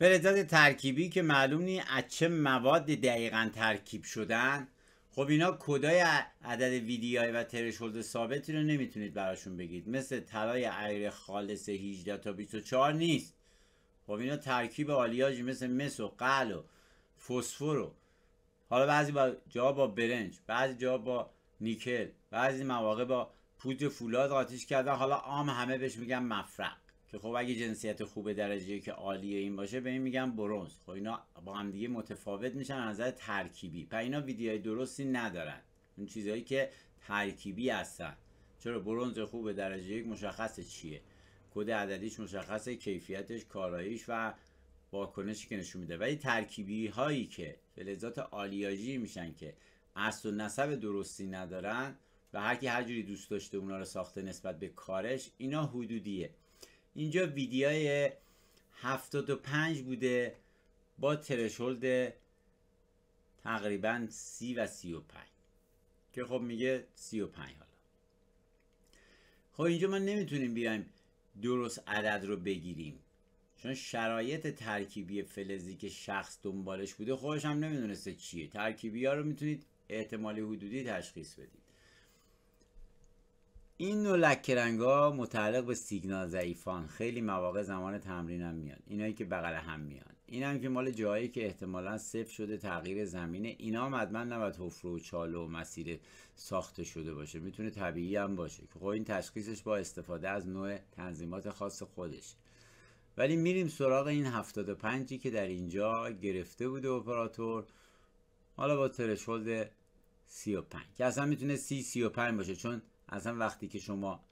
فلزات ترکیبی که معلوم نیست از چه مواد دقیقا ترکیب شدن خب اینا کدای عدد ویدیوهای و ترشولد ثابتی رو نمیتونید براشون بگید مثل طلای عیر خالص 18 تا 24 نیست خب اینا ترکیب آلیاژ مثل مس و قل و فسفر و حالا بعضی با جا با برنج بعضی جا با نیکل بعضی مواقع با پودر فولاد آتیش کردن حالا عام همه بهش میگن مفرق که خب اگه جنسیت خوبه درجه که عالیه این باشه به این میگن برونز خب اینا با هم دیگه متفاوت میشن از نظر ترکیبی پس اینا ویدیوهای درستی ندارن اون چیزهایی که ترکیبی هستن چرا برونز خوبه درجه یک مشخص چیه کد عددیش مشخصه کیفیتش کاراییش و واکنشی که نشون میده ولی ترکیبی هایی که فلزات آلیاژی میشن که اصل و نسب درستی ندارن و هرکی هر جوری دوست داشته اونا رو ساخته نسبت به کارش اینا حدودیه اینجا ویدیای 75 بوده با ترشولد تقریبا 30 و 35 که خب میگه 35 حالا خب اینجا ما نمیتونیم بیایم درست عدد رو بگیریم چون شرایط ترکیبی فلزی که شخص دنبالش بوده خودش هم نمیدونسته چیه ترکیبی ها رو میتونید احتمالی حدودی تشخیص بدید این نوع لکه رنگ ها متعلق به سیگنال ضعیفان خیلی مواقع زمان تمرین هم میاد اینایی که بغل هم میان این هم که مال جایی که احتمالا صفر شده تغییر زمینه اینا هم حتما نباید حفره و و مسیر ساخته شده باشه میتونه طبیعی هم باشه که خب این تشخیصش با استفاده از نوع تنظیمات خاص خودش ولی میریم سراغ این 75 که در اینجا گرفته بوده اپراتور حالا با ترشولد 35 که اصلا میتونه سی باشه چون اصلا وقتی که شما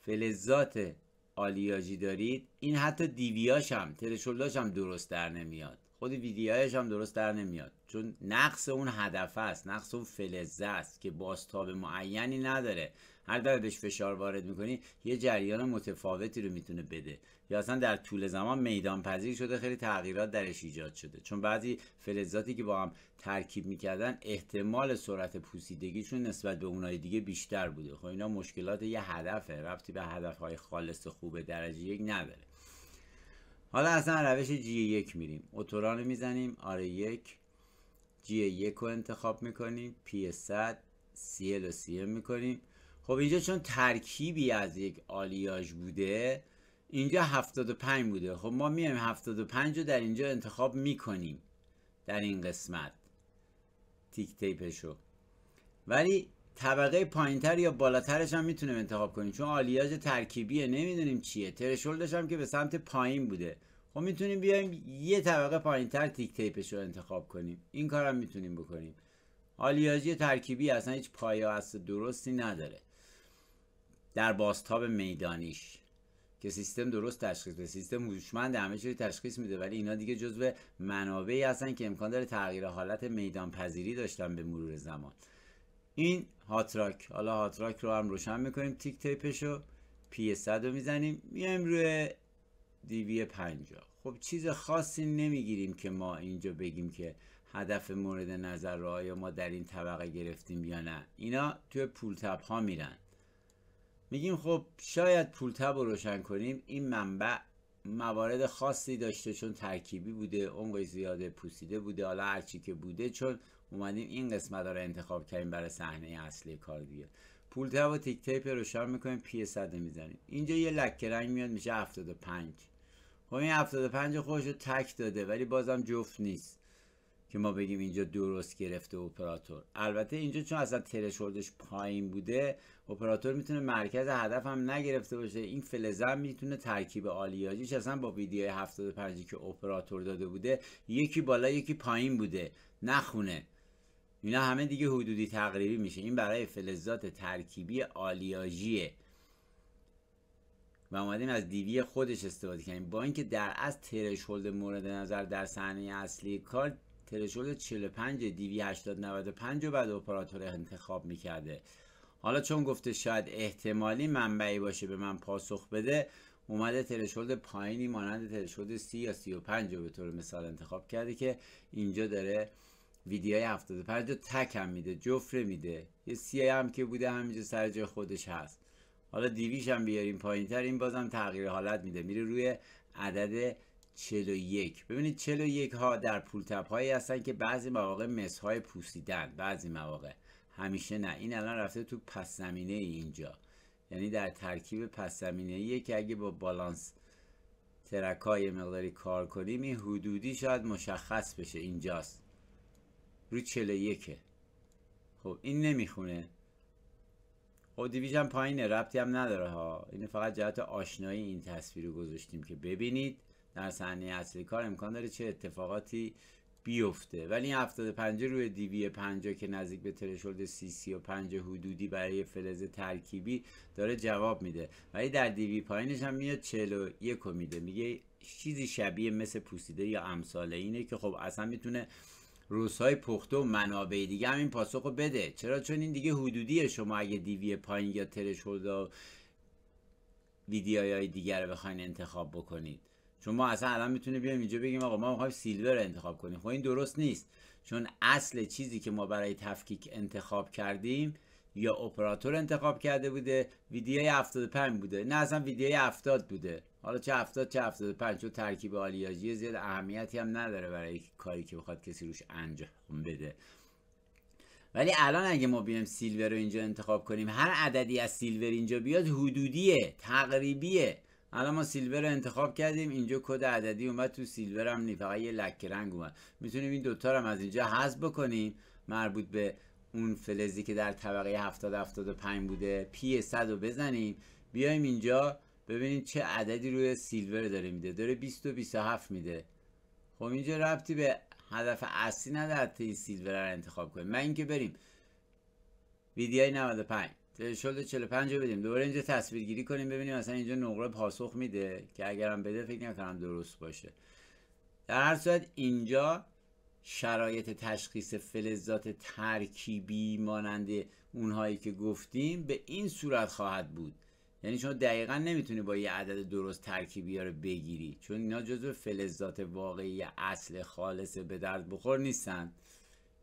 فلزات آلیاژی دارید این حتی دیویاش هم ترشولاش هم درست در نمیاد خود ویدیایش هم درست در نمیاد چون نقص اون هدف است نقص اون فلزه است که باستاب معینی نداره هر دفعه بهش فشار وارد میکنی یه جریان متفاوتی رو میتونه بده یا اصلا در طول زمان میدان پذیر شده خیلی تغییرات درش ایجاد شده چون بعضی فلزاتی که با هم ترکیب میکردن احتمال سرعت پوسیدگیشون نسبت به اونای دیگه بیشتر بوده خب اینا مشکلات یه هدفه ربطی به هدفهای خالص خوب درجه یک نداره حالا اصلا روش جی 1 میریم اتورال رو میزنیم آره یک جی 1 رو انتخاب میکنیم p 100 CL و CM میکنیم خب اینجا چون ترکیبی از یک آلیاژ بوده اینجا 75 بوده خب ما میایم 75 رو در اینجا انتخاب میکنیم در این قسمت تیک تیپشو ولی طبقه پایینتر یا بالاترش هم میتونیم انتخاب کنیم چون آلیاژ ترکیبیه نمیدونیم چیه ترشولدش هم که به سمت پایین بوده خب میتونیم بیایم یه طبقه پایینتر تیک تیپش رو انتخاب کنیم این کار هم میتونیم بکنیم آلیاژی ترکیبی اصلا هیچ پایه هست درستی نداره در باستاب میدانیش که سیستم درست تشخیص بده سیستم هوشمند همه چیز تشخیص میده ولی اینا دیگه جزو منابعی هستن که امکان داره تغییر حالت میدان پذیری داشتن به مرور زمان این هاتراک حالا هاتراک رو هم روشن میکنیم تیک تیپش رو پی 100 رو میزنیم میایم روی دیوی 50 خب چیز خاصی نمیگیریم که ما اینجا بگیم که هدف مورد نظر رو آیا ما در این طبقه گرفتیم یا نه اینا توی پول تب ها میرن میگیم خب شاید پول تب رو روشن کنیم این منبع موارد خاصی داشته چون ترکیبی بوده عمق زیاده پوسیده بوده حالا هرچی که بوده چون اومدیم این قسمت رو انتخاب کردیم برای صحنه اصلی کار دیگه پول تا و تیک تیپ روشن میکنیم پی صده میزنیم اینجا یه لکه رنگ میاد میشه 75 خب این 75 خودش رو تک داده ولی بازم جفت نیست که ما بگیم اینجا درست گرفته اپراتور البته اینجا چون اصلا ترشوردش پایین بوده اپراتور میتونه مرکز هدف هم نگرفته باشه این فلزم میتونه ترکیب آلیاژیش اصلا با ویدیو 75 که اپراتور داده بوده یکی بالا یکی پایین بوده نخونه اینا همه دیگه حدودی تقریبی میشه این برای فلزات ترکیبی آلیاژیه و اومدیم از دیوی خودش استفاده کردیم با اینکه در از ترش مورد نظر در صحنه اصلی کار ترشول 45 دیوی 95 رو بعد اپراتور انتخاب میکرده حالا چون گفته شاید احتمالی منبعی باشه به من پاسخ بده اومده ترشولد پایینی مانند ترشولد 30 یا 35 رو به طور مثال انتخاب کرده که اینجا داره ویدیوی 75 رو تک هم میده جفره میده یه سی هم که بوده همینجا سر جای خودش هست حالا دیویش هم بیاریم پایین تر این بازم تغییر حالت میده میره روی عدد 41 ببینید 41 ها در پولتپ هایی هستن که بعضی مواقع مس های پوسیدن بعضی مواقع همیشه نه این الان رفته تو پس زمینه اینجا یعنی در ترکیب پس زمینه که اگه با بالانس ترک های مقداری کار کنیم این حدودی شاید مشخص بشه اینجاست روی 41 خب این نمیخونه خب دیویژن پایینه ربطی هم نداره ها این فقط جهت آشنایی این تصویر رو گذاشتیم که ببینید در صحنه اصلی کار امکان داره چه اتفاقاتی بیفته ولی این 75 روی دیوی 50 که نزدیک به ترشولد 35 حدودی برای فلز ترکیبی داره جواب میده ولی در دیوی پایینش هم میاد 41 میده میگه چیزی شبیه مثل پوسیده یا امثال اینه که خب اصلا میتونه روزهای پخته و منابع دیگه هم این پاسخ رو بده چرا چون این دیگه حدودیه شما اگه دیوی پایین یا ترشولد ویدیوهای دیگر رو بخواین انتخاب بکنید چون ما اصلا الان میتونه بیایم اینجا بگیم آقا ما میخوایم سیلور انتخاب کنیم خب این درست نیست چون اصل چیزی که ما برای تفکیک انتخاب کردیم یا اپراتور انتخاب کرده بوده ویدیوی 75 بوده نه اصلا ویدیوی 70 بوده حالا چه 70 چه 75 چون ترکیب آلیاژی زیاد اهمیتی هم نداره برای کاری که بخواد کسی روش انجام بده ولی الان اگه ما بیایم سیلور رو اینجا انتخاب کنیم هر عددی از سیلور اینجا بیاد حدودیه تقریبیه الان ما سیلور رو انتخاب کردیم اینجا کد عددی اومد تو سیلور هم نی فقط یه لک رنگ اومد میتونیم این دوتا رو هم از اینجا حذف بکنیم مربوط به اون فلزی که در طبقه 70 75 بوده پی 100 رو بزنیم بیایم اینجا ببینیم چه عددی روی سیلور داره میده داره 20 و 27 میده خب اینجا ربطی به هدف اصلی نداره تو این سیلور رو انتخاب کنیم من اینکه بریم ویدیوی 95 چه 45 رو بدیم دوباره اینجا تصویر گیری کنیم ببینیم اصلا اینجا نقره پاسخ میده که اگرم بده فکر نکنم درست باشه در هر صورت اینجا شرایط تشخیص فلزات ترکیبی مانند اونهایی که گفتیم به این صورت خواهد بود یعنی شما دقیقا نمیتونی با یه عدد درست ترکیبی ها رو بگیری چون اینا جزو فلزات واقعی اصل خالص به درد بخور نیستن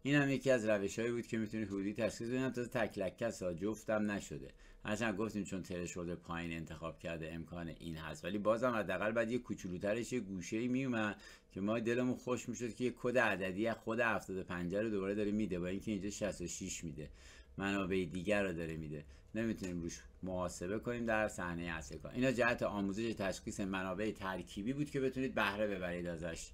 این هم یکی از روش‌هایی بود که میتونید هودی تشخیص بدید تا تکلک لکس ها جفتم نشده هرچند گفتیم چون ترشورد پایین انتخاب کرده امکان این هست ولی بازم حداقل بعد یه کوچولوترش یه گوشه ای میومد که ما دلمون خوش میشد که یه کد عددی از خود 75 رو دوباره داره میده با اینکه اینجا 66 میده منابع دیگر رو داره میده نمیتونیم روش محاسبه کنیم در صحنه اصل اینا جهت آموزش تشخیص منابع ترکیبی بود که بتونید بهره ببرید ازش